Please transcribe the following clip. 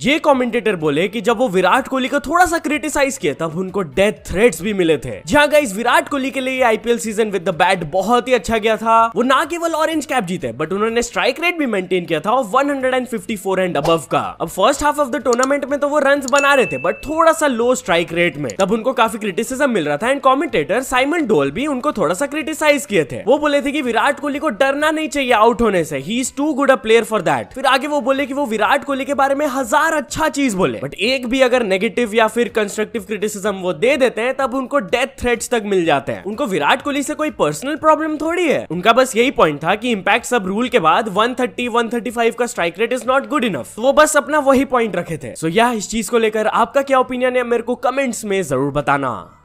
ये कमेंटेटर बोले कि जब वो विराट कोहली को थोड़ा सा क्रिटिसाइज किया तब उनको डेथ थ्रेट्स भी मिले थे जहाँ गाइस विराट कोहली के लिए IPL season with the bat बहुत ही अच्छा गया था वो ना केवल ऑरेंज कैप जीते बट उन्होंने स्ट्राइक रेट भी मेंटेन किया था और 154 एंड अबव का अब first half of the tournament में तो वो रन बना रहे थे बट थोड़ा सा लो स्ट्राइक रेट में तब उनको काफी क्रिटिसिज्म मिल रहा था एंड कॉमेंटेटर साइमन डोल भी उनको थोड़ा सा क्रिटिसाइज किए थे वो बोले थे की विराट कोहली को डरना नहीं चाहिए आउट होने से ही is too good a player for that फिर आगे वो बोले की वो विराट कोहली के बारे में हजार चार अच्छा चीज बोले बट एक भी अगर नेगेटिव या फिर कंस्ट्रक्टिव क्रिटिसिज्म वो दे देते हैं तब उनको डेथ थ्रेट्स तक मिल जाते हैं उनको विराट कोहली से कोई पर्सनल प्रॉब्लम थोड़ी है उनका बस यही पॉइंट था कि इम्पैक्ट सब रूल के बाद 130 135 का strike rate is not good enough वो बस अपना वही पॉइंट रखे थे सो so, या इस चीज को लेकर आपका क्या ओपिनियन है मेरे को कमेंट्स में जरूर बताना